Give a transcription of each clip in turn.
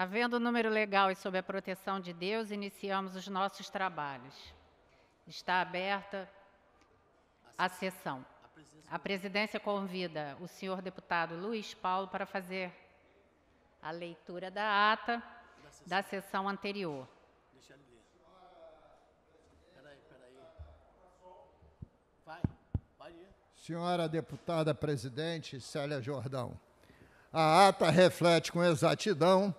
Havendo um número legal e sob a proteção de Deus, iniciamos os nossos trabalhos. Está aberta a sessão. A presidência convida o senhor deputado Luiz Paulo para fazer a leitura da ata da sessão anterior. Senhora deputada presidente Célia Jordão, a ata reflete com exatidão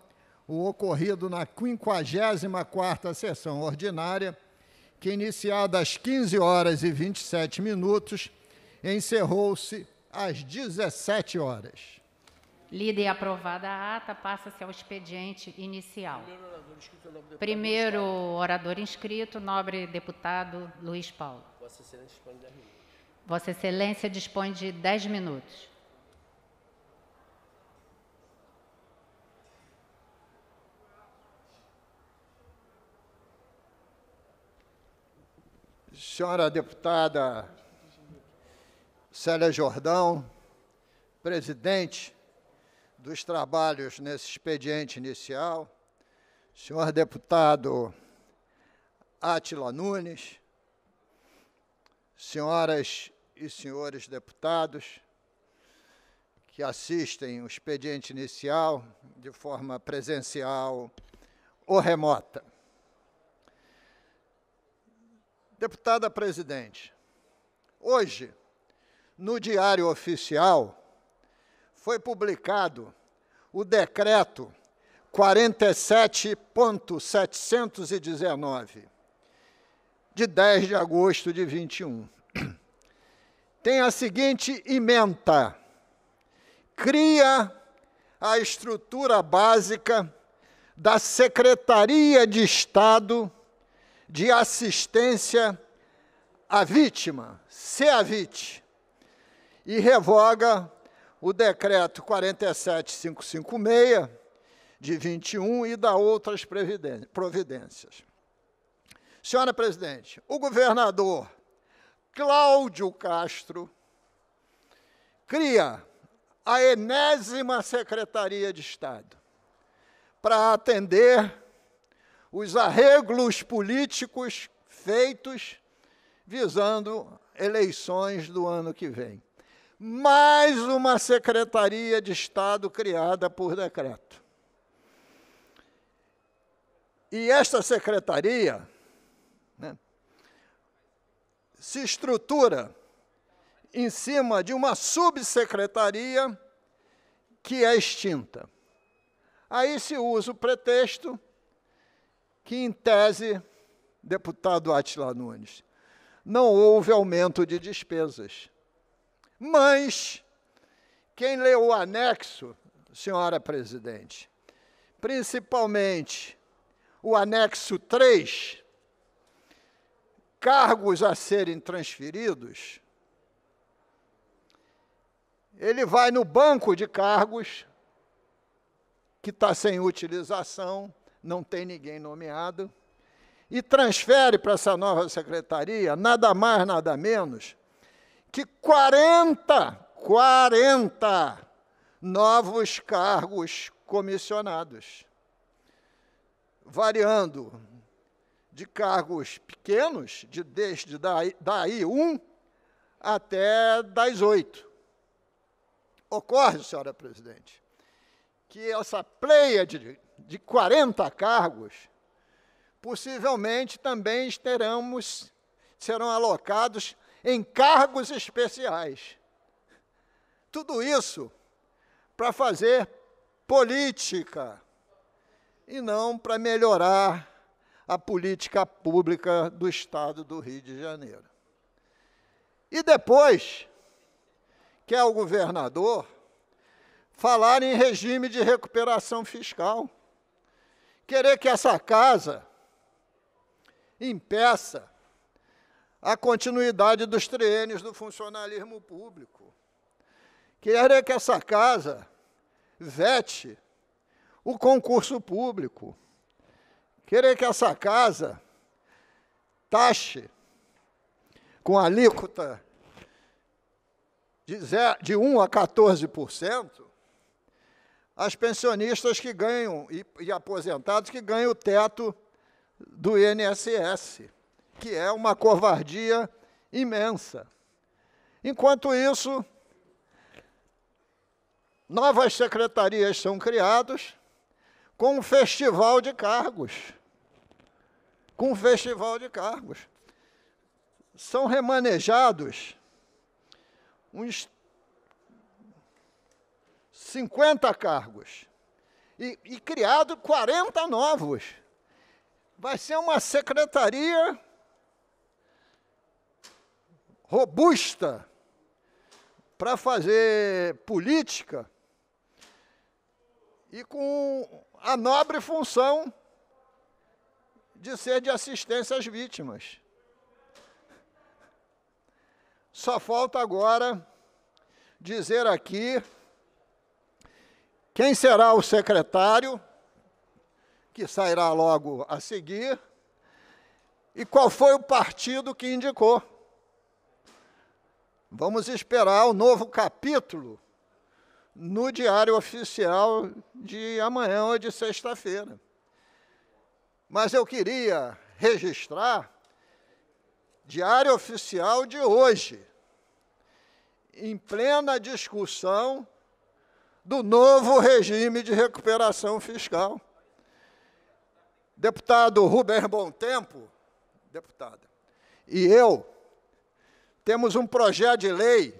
o ocorrido na 54ª sessão ordinária, que iniciada às 15 horas e 27 minutos, encerrou-se às 17 horas. Lida e aprovada a ata, passa-se ao expediente inicial. Primeiro orador inscrito, nobre deputado Luiz Paulo. Vossa Excelência dispõe de 10 minutos. senhora deputada Célia Jordão, presidente dos trabalhos nesse expediente inicial, senhor deputado Atila Nunes, senhoras e senhores deputados que assistem o expediente inicial de forma presencial ou remota. Deputada presidente, hoje, no Diário Oficial, foi publicado o decreto 47.719, de 10 de agosto de 21. Tem a seguinte emenda: cria a estrutura básica da Secretaria de Estado de assistência à vítima, CEAVIT, e revoga o decreto 47556 de 21 e da outras providências. Senhora presidente, o governador Cláudio Castro cria a enésima Secretaria de Estado para atender os arreglos políticos feitos visando eleições do ano que vem. Mais uma Secretaria de Estado criada por decreto. E esta secretaria né, se estrutura em cima de uma subsecretaria que é extinta. Aí se usa o pretexto que, em tese, deputado Atila Nunes, não houve aumento de despesas. Mas, quem leu o anexo, senhora presidente, principalmente o anexo 3, cargos a serem transferidos, ele vai no banco de cargos, que está sem utilização, não tem ninguém nomeado, e transfere para essa nova secretaria nada mais, nada menos que 40, 40 novos cargos comissionados, variando de cargos pequenos, de desde daí, daí um até das oito. Ocorre, senhora presidente, que essa pleia de de 40 cargos, possivelmente também teremos, serão alocados em cargos especiais. Tudo isso para fazer política e não para melhorar a política pública do Estado do Rio de Janeiro. E depois, que é o governador, falar em regime de recuperação fiscal querer que essa casa impeça a continuidade dos triênios do funcionalismo público. Querer que essa casa vete o concurso público. Querer que essa casa taxe com alíquota de 1 a 14% as pensionistas que ganham e, e aposentados que ganham o teto do INSS, que é uma covardia imensa. Enquanto isso, novas secretarias são criadas com um festival de cargos. Com um festival de cargos. São remanejados uns 50 cargos e, e criado 40 novos. Vai ser uma secretaria robusta para fazer política e com a nobre função de ser de assistência às vítimas. Só falta agora dizer aqui quem será o secretário, que sairá logo a seguir, e qual foi o partido que indicou. Vamos esperar o novo capítulo no Diário Oficial de amanhã ou de sexta-feira. Mas eu queria registrar Diário Oficial de hoje, em plena discussão do novo regime de recuperação fiscal. Deputado Ruber Bom Tempo, deputada, e eu temos um projeto de lei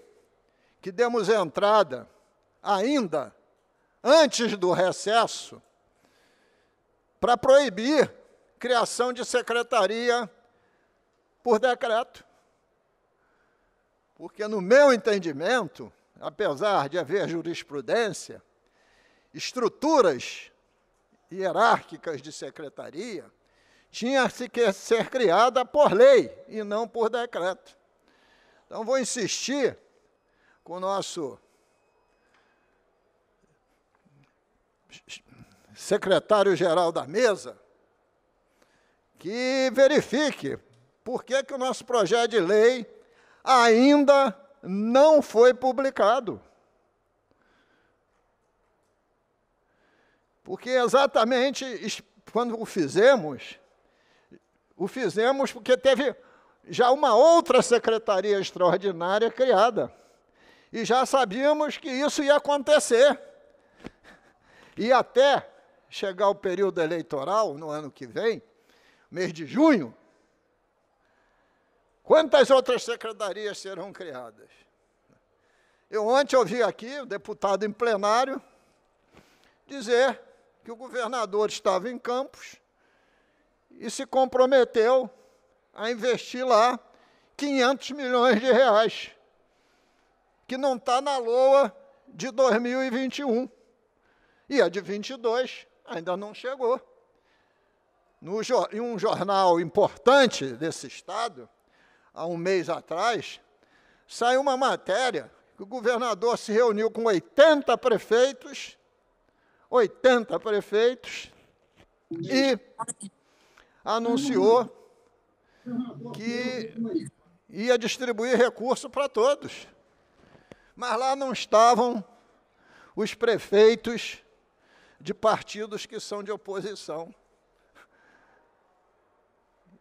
que demos entrada ainda antes do recesso para proibir criação de secretaria por decreto. Porque, no meu entendimento, apesar de haver jurisprudência, estruturas hierárquicas de secretaria, tinha-se que ser criada por lei e não por decreto. Então, vou insistir com o nosso secretário-geral da mesa que verifique por que, que o nosso projeto de lei ainda não foi publicado. Porque exatamente quando o fizemos, o fizemos porque teve já uma outra secretaria extraordinária criada. E já sabíamos que isso ia acontecer. E até chegar o período eleitoral, no ano que vem, mês de junho, Quantas outras secretarias serão criadas? Eu ontem ouvi aqui o deputado em plenário dizer que o governador estava em Campos e se comprometeu a investir lá 500 milhões de reais, que não está na LOA de 2021. E a de 22 ainda não chegou. No, em um jornal importante desse estado, há um mês atrás, saiu uma matéria que o governador se reuniu com 80 prefeitos, 80 prefeitos, e anunciou que ia distribuir recurso para todos. Mas lá não estavam os prefeitos de partidos que são de oposição.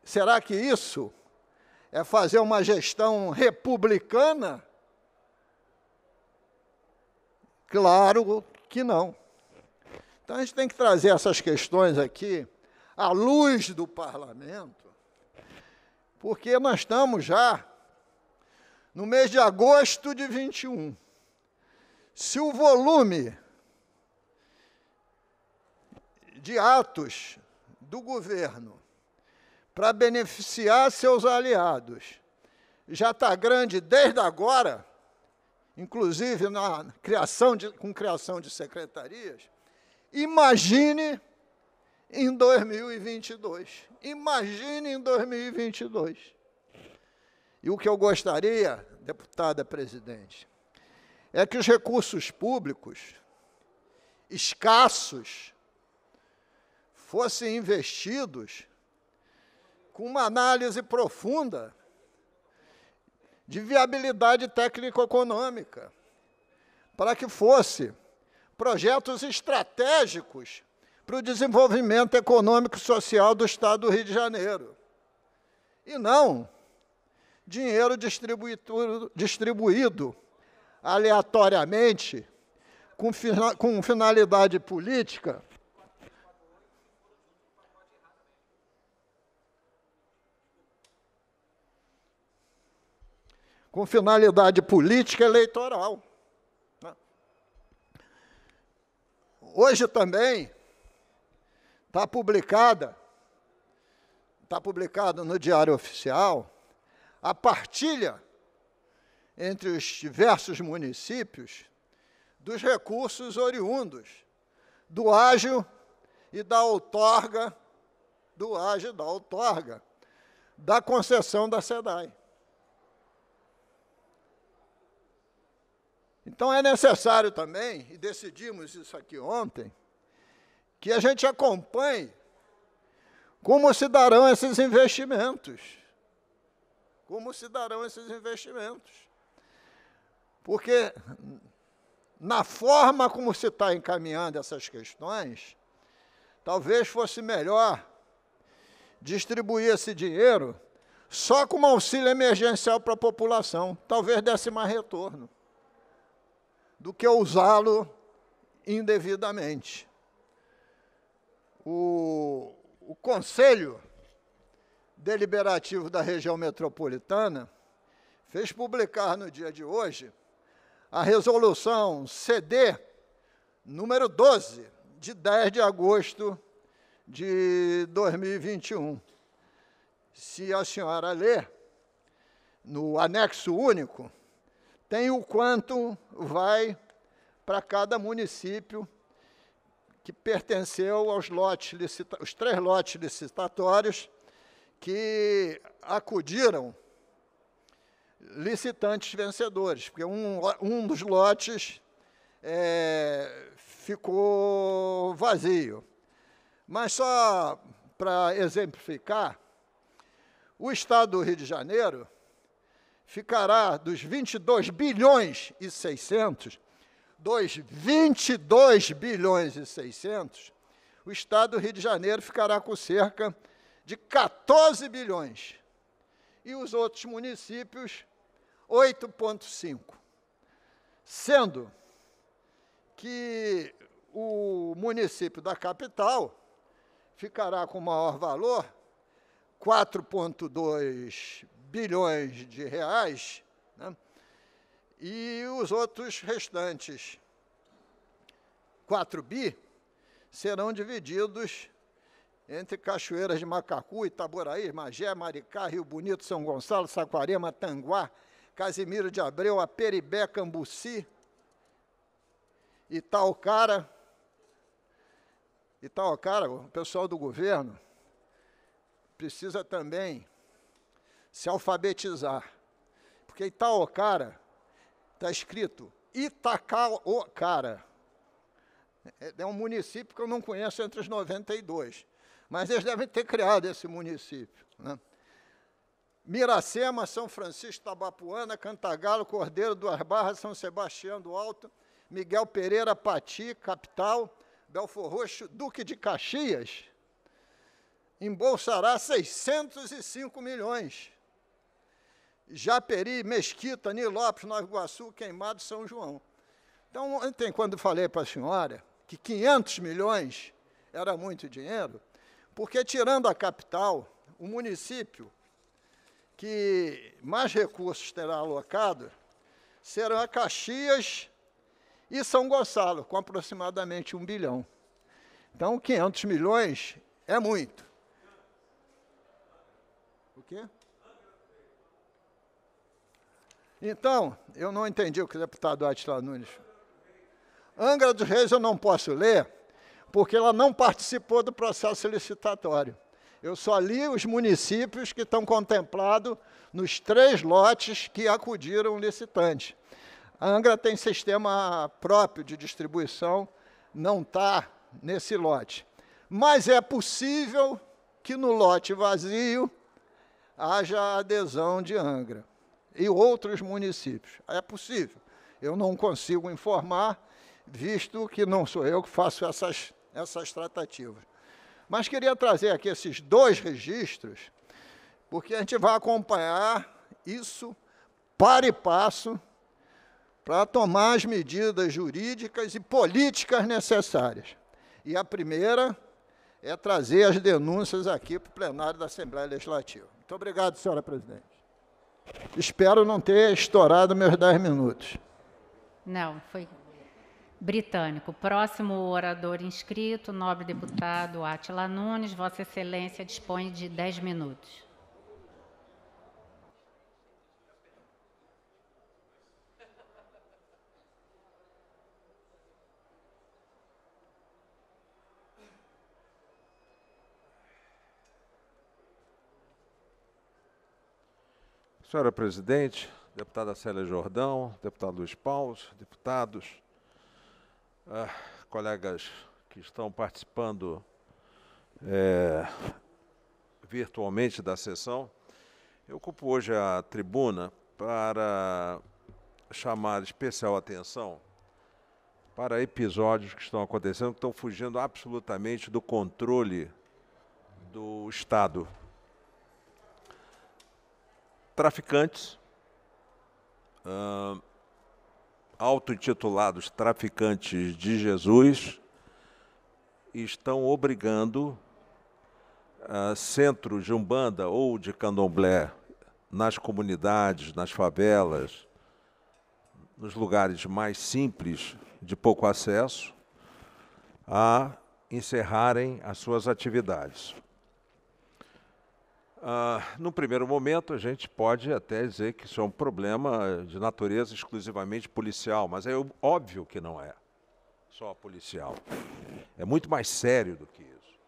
Será que isso é fazer uma gestão republicana? Claro que não. Então a gente tem que trazer essas questões aqui à luz do parlamento, porque nós estamos já no mês de agosto de 21. Se o volume de atos do governo para beneficiar seus aliados. Já está grande desde agora, inclusive na criação de, com criação de secretarias. Imagine em 2022. Imagine em 2022. E o que eu gostaria, deputada presidente, é que os recursos públicos escassos fossem investidos com uma análise profunda de viabilidade técnico-econômica, para que fosse projetos estratégicos para o desenvolvimento econômico e social do Estado do Rio de Janeiro. E não dinheiro distribuído, aleatoriamente, com, com finalidade política, com finalidade política eleitoral. Né? Hoje também está publicada, está publicado no Diário Oficial a partilha entre os diversos municípios dos recursos oriundos do ágio e da outorga, do ágio e da outorga, da concessão da SEDAI. Então é necessário também, e decidimos isso aqui ontem, que a gente acompanhe como se darão esses investimentos. Como se darão esses investimentos. Porque na forma como se está encaminhando essas questões, talvez fosse melhor distribuir esse dinheiro só como auxílio emergencial para a população. Talvez desse mais retorno do que usá-lo indevidamente. O, o Conselho Deliberativo da Região Metropolitana fez publicar no dia de hoje a resolução CD número 12, de 10 de agosto de 2021. Se a senhora ler, no anexo único, tem o quanto vai para cada município que pertenceu aos lotes licita os três lotes licitatórios que acudiram licitantes vencedores, porque um, um dos lotes é, ficou vazio. Mas só para exemplificar, o Estado do Rio de Janeiro ficará dos 22 bilhões e 600, dos 22 bilhões e 600, o estado do Rio de Janeiro ficará com cerca de 14 bilhões e os outros municípios 8,5. Sendo que o município da capital ficará com maior valor, 4,2 bilhões de reais, né? e os outros restantes, 4 bi, serão divididos entre Cachoeiras de Macacu, Itaboraí, Magé, Maricá, Rio Bonito, São Gonçalo, Saquarema, Tanguá, Casimiro de Abreu, Aperibé, Cambuci, Itaucara, Itaucara, o pessoal do governo, precisa também se alfabetizar. Porque Itaocara tá está escrito Itacaocara. É, é um município que eu não conheço entre os 92, mas eles devem ter criado esse município. Né? Miracema, São Francisco, Tabapuana, Cantagalo, Cordeiro, Duas Barras, São Sebastião do Alto, Miguel Pereira, Pati, Capital, Belfor Roxo, Duque de Caxias, embolsará 605 milhões Japeri, Mesquita, Nilópolis, Nova Iguaçu, Queimado, São João. Então, ontem, quando falei para a senhora que 500 milhões era muito dinheiro, porque tirando a capital, o município que mais recursos terá alocado serão a Caxias e São Gonçalo, com aproximadamente um bilhão. Então, 500 milhões é muito. O quê? Então, eu não entendi o que o deputado Atila Nunes. Angra dos Reis eu não posso ler, porque ela não participou do processo licitatório. Eu só li os municípios que estão contemplados nos três lotes que acudiram o licitante. A Angra tem sistema próprio de distribuição, não está nesse lote. Mas é possível que no lote vazio haja adesão de Angra e outros municípios. É possível. Eu não consigo informar, visto que não sou eu que faço essas, essas tratativas. Mas queria trazer aqui esses dois registros, porque a gente vai acompanhar isso para e passo para tomar as medidas jurídicas e políticas necessárias. E a primeira é trazer as denúncias aqui para o plenário da Assembleia Legislativa. Muito obrigado, senhora presidente. Espero não ter estourado meus 10 minutos. Não, foi britânico. Próximo orador inscrito, nobre deputado Atila Nunes, Vossa Excelência dispõe de 10 minutos. Senhora é Presidente, deputada Célia Jordão, deputado Luiz Paus, deputados, ah, colegas que estão participando é, virtualmente da sessão, eu ocupo hoje a tribuna para chamar especial atenção para episódios que estão acontecendo, que estão fugindo absolutamente do controle do Estado traficantes, uh, auto-intitulados traficantes de Jesus, estão obrigando uh, ah, centros de umbanda ou de candomblé nas comunidades, nas favelas, nos lugares mais simples, de pouco acesso, a encerrarem as suas atividades. Ah, no primeiro momento, a gente pode até dizer que isso é um problema de natureza exclusivamente policial, mas é óbvio que não é só policial. É muito mais sério do que isso.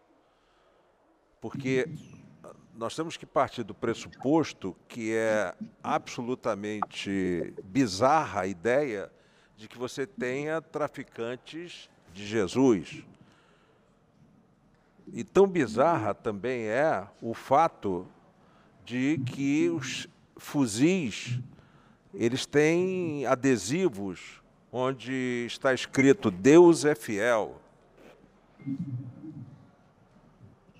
Porque nós temos que partir do pressuposto que é absolutamente bizarra a ideia de que você tenha traficantes de Jesus, e tão bizarra também é o fato de que os fuzis eles têm adesivos onde está escrito Deus é fiel.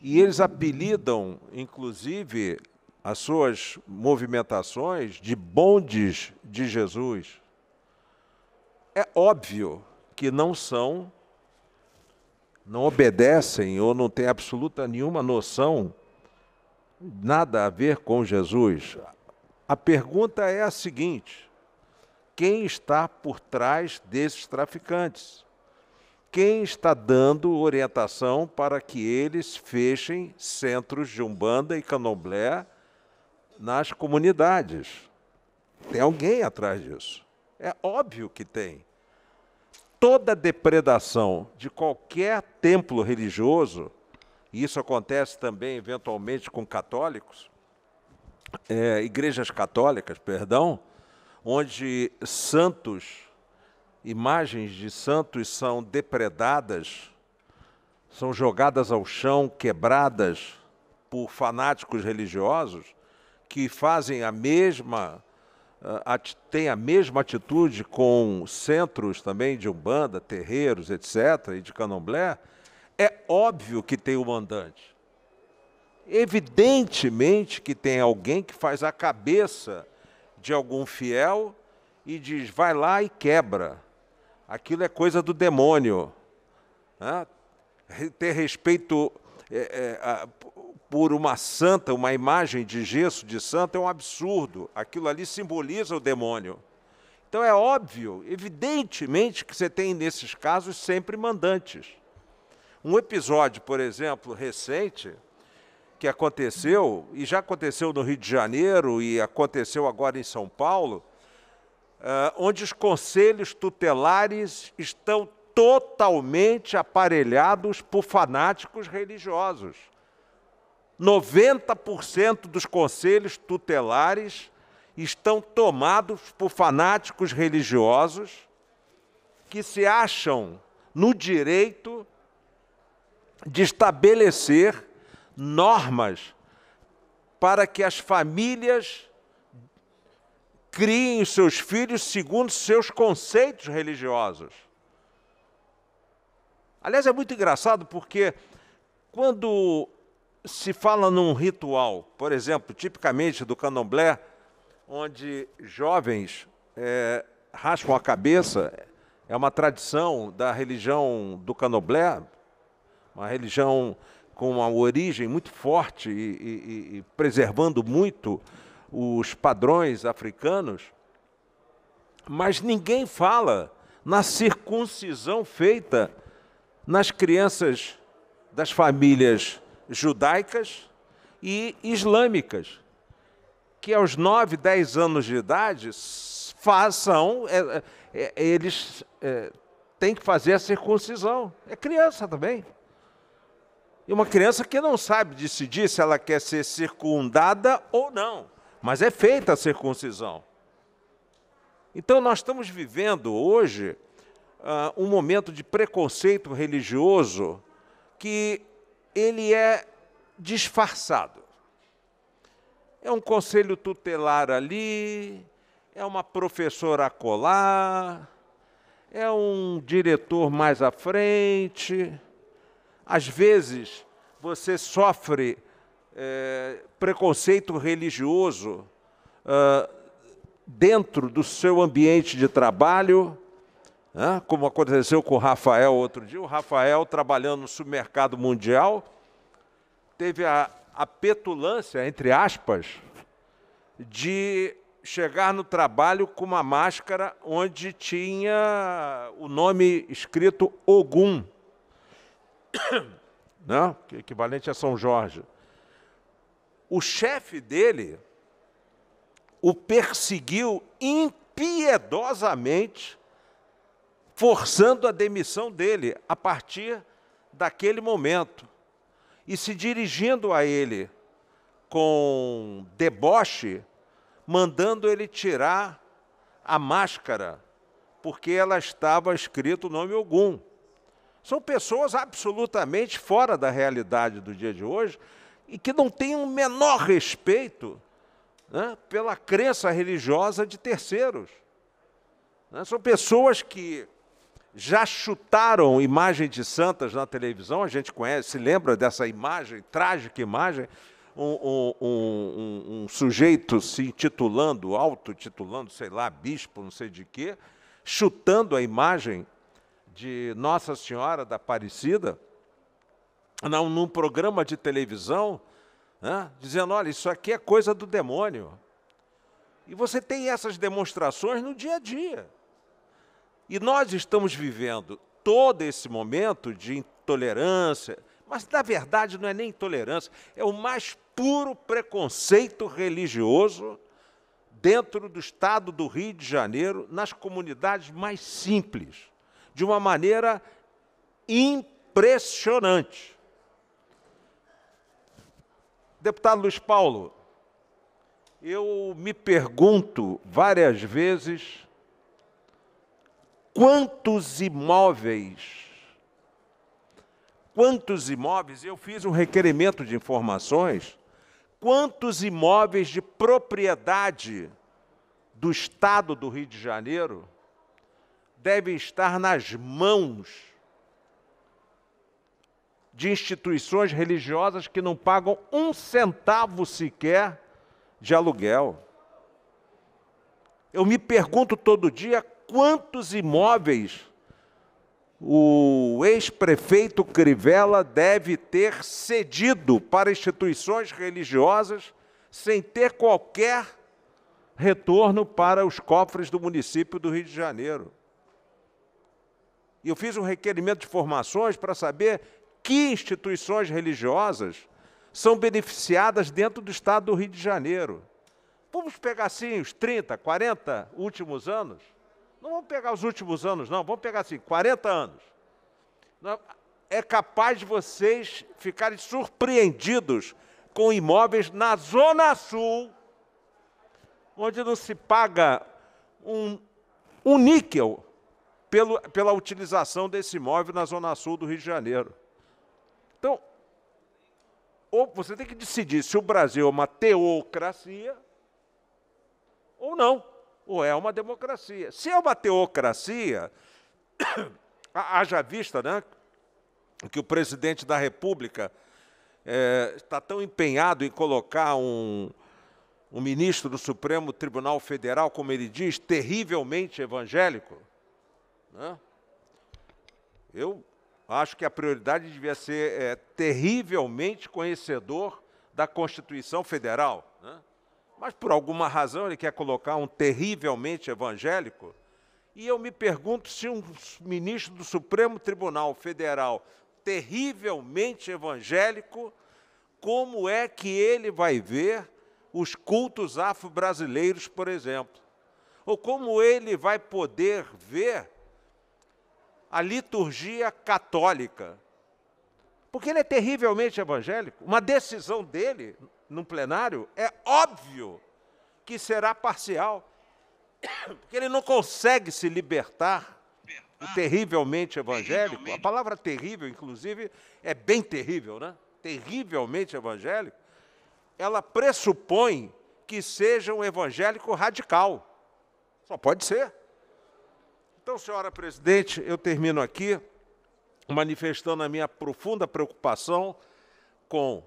E eles apelidam, inclusive, as suas movimentações de bondes de Jesus. É óbvio que não são não obedecem ou não têm absoluta nenhuma noção, nada a ver com Jesus. A pergunta é a seguinte: quem está por trás desses traficantes? Quem está dando orientação para que eles fechem centros de umbanda e Canoblé nas comunidades? Tem alguém atrás disso. É óbvio que tem toda depredação de qualquer templo religioso, e isso acontece também eventualmente com católicos, é, igrejas católicas, perdão, onde santos, imagens de santos são depredadas, são jogadas ao chão, quebradas por fanáticos religiosos que fazem a mesma ah, tem a mesma atitude com centros também de Umbanda, terreiros, etc., e de Canomblé, é óbvio que tem o um mandante. Evidentemente que tem alguém que faz a cabeça de algum fiel e diz: vai lá e quebra. Aquilo é coisa do demônio. Né? Ter respeito é, é, por uma santa, uma imagem de gesso de santa, é um absurdo. Aquilo ali simboliza o demônio. Então é óbvio, evidentemente, que você tem nesses casos sempre mandantes. Um episódio, por exemplo, recente, que aconteceu, e já aconteceu no Rio de Janeiro e aconteceu agora em São Paulo, uh, onde os conselhos tutelares estão totalmente aparelhados por fanáticos religiosos. 90% dos conselhos tutelares estão tomados por fanáticos religiosos que se acham no direito de estabelecer normas para que as famílias criem os seus filhos segundo seus conceitos religiosos. Aliás, é muito engraçado porque quando se fala num ritual, por exemplo, tipicamente do candomblé, onde jovens é, raspam a cabeça, é uma tradição da religião do candomblé, uma religião com uma origem muito forte e, e, e preservando muito os padrões africanos, mas ninguém fala na circuncisão feita nas crianças das famílias judaicas e islâmicas, que aos 9, 10 anos de idade façam, é, é, é, eles é, têm que fazer a circuncisão. É criança também. E uma criança que não sabe decidir se ela quer ser circundada ou não, mas é feita a circuncisão. Então, nós estamos vivendo hoje uh, um momento de preconceito religioso que ele é disfarçado. É um conselho tutelar ali, é uma professora colar, é um diretor mais à frente. Às vezes, você sofre é, preconceito religioso ah, dentro do seu ambiente de trabalho né? como aconteceu com o Rafael outro dia. O Rafael, trabalhando no supermercado mundial, teve a, a petulância, entre aspas, de chegar no trabalho com uma máscara onde tinha o nome escrito Ogum, né? equivalente a São Jorge. O chefe dele o perseguiu impiedosamente forçando a demissão dele a partir daquele momento e se dirigindo a ele com deboche, mandando ele tirar a máscara, porque ela estava escrito nome algum. São pessoas absolutamente fora da realidade do dia de hoje e que não têm o um menor respeito né, pela crença religiosa de terceiros. Né. São pessoas que já chutaram imagem de santas na televisão, a gente conhece, se lembra dessa imagem, trágica imagem, um, um, um, um sujeito se intitulando, autotitulando, sei lá, bispo, não sei de quê, chutando a imagem de Nossa Senhora da Aparecida, não, num programa de televisão, né, dizendo, olha, isso aqui é coisa do demônio. E você tem essas demonstrações no dia a dia. E nós estamos vivendo todo esse momento de intolerância, mas na verdade não é nem intolerância, é o mais puro preconceito religioso dentro do estado do Rio de Janeiro, nas comunidades mais simples, de uma maneira impressionante. Deputado Luiz Paulo, eu me pergunto várias vezes quantos imóveis, quantos imóveis, eu fiz um requerimento de informações, quantos imóveis de propriedade do Estado do Rio de Janeiro devem estar nas mãos de instituições religiosas que não pagam um centavo sequer de aluguel. Eu me pergunto todo dia quantos imóveis o ex-prefeito Crivella deve ter cedido para instituições religiosas sem ter qualquer retorno para os cofres do município do Rio de Janeiro. E eu fiz um requerimento de informações para saber que instituições religiosas são beneficiadas dentro do estado do Rio de Janeiro. Vamos pegar assim os 30, 40 últimos anos? Não vamos pegar os últimos anos, não, vamos pegar assim, 40 anos. É capaz de vocês ficarem surpreendidos com imóveis na Zona Sul, onde não se paga um, um níquel pelo, pela utilização desse imóvel na Zona Sul do Rio de Janeiro. Então, ou você tem que decidir se o Brasil é uma teocracia ou não ou é uma democracia. Se é uma teocracia, haja vista né, que o presidente da República é, está tão empenhado em colocar um, um ministro do Supremo Tribunal Federal, como ele diz, terrivelmente evangélico. Né? Eu acho que a prioridade devia ser é, terrivelmente conhecedor da Constituição Federal mas por alguma razão ele quer colocar um terrivelmente evangélico. E eu me pergunto se um ministro do Supremo Tribunal Federal, terrivelmente evangélico, como é que ele vai ver os cultos afro-brasileiros, por exemplo? Ou como ele vai poder ver a liturgia católica? Porque ele é terrivelmente evangélico. Uma decisão dele num plenário, é óbvio que será parcial, porque ele não consegue se libertar do terrivelmente evangélico. A palavra terrível, inclusive, é bem terrível, né? Terrivelmente evangélico. Ela pressupõe que seja um evangélico radical. Só pode ser. Então, senhora presidente, eu termino aqui manifestando a minha profunda preocupação com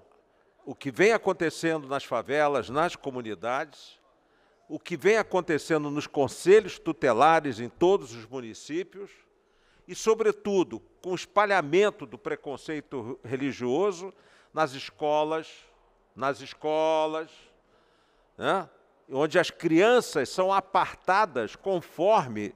o que vem acontecendo nas favelas, nas comunidades, o que vem acontecendo nos conselhos tutelares em todos os municípios e, sobretudo, com o espalhamento do preconceito religioso nas escolas, nas escolas, né? onde as crianças são apartadas conforme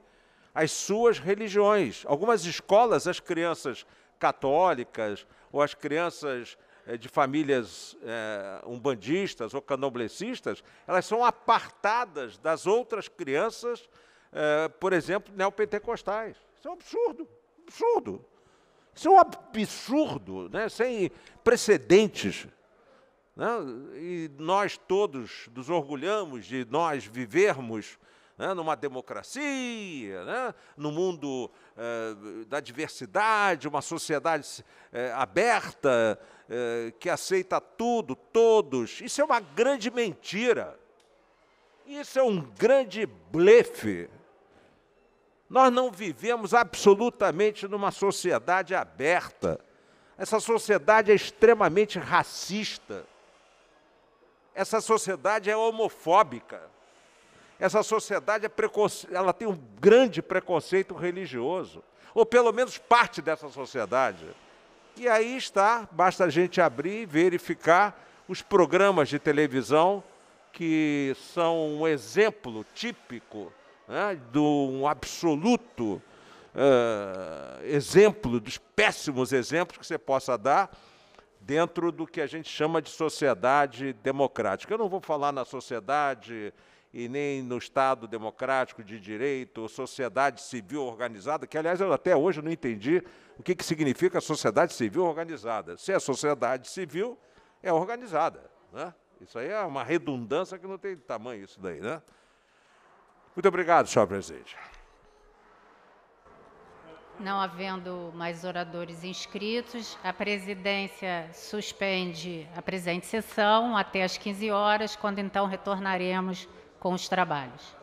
as suas religiões. Algumas escolas, as crianças católicas ou as crianças eh, de famílias é, umbandistas ou canoblecistas, elas são apartadas das outras crianças, é, por exemplo, neopentecostais. Isso é um absurdo, absurdo. Isso é um absurdo, né, sem precedentes. Né? E nós todos nos orgulhamos de nós vivermos né, numa democracia, né, no mundo eh, da diversidade, uma sociedade eh, aberta eh, que aceita tudo, todos. Isso é uma grande mentira. Isso é um grande blefe. Nós não vivemos absolutamente numa sociedade aberta. Essa sociedade é extremamente racista. Essa sociedade é homofóbica. Essa sociedade é ela tem um grande preconceito religioso, ou pelo menos parte dessa sociedade. E aí está, basta a gente abrir e verificar os programas de televisão que são um exemplo típico né, de um absoluto uh, exemplo, dos péssimos exemplos que você possa dar dentro do que a gente chama de sociedade democrática. Eu não vou falar na sociedade e nem no Estado democrático de direito, sociedade civil organizada, que, aliás, eu até hoje não entendi o que, que significa sociedade civil organizada. Se é sociedade civil, é organizada. Né? Isso aí é uma redundância que não tem tamanho, isso daí. Né? Muito obrigado, senhor presidente. Não havendo mais oradores inscritos, a presidência suspende a presente sessão até às 15 horas, quando então retornaremos com os trabalhos.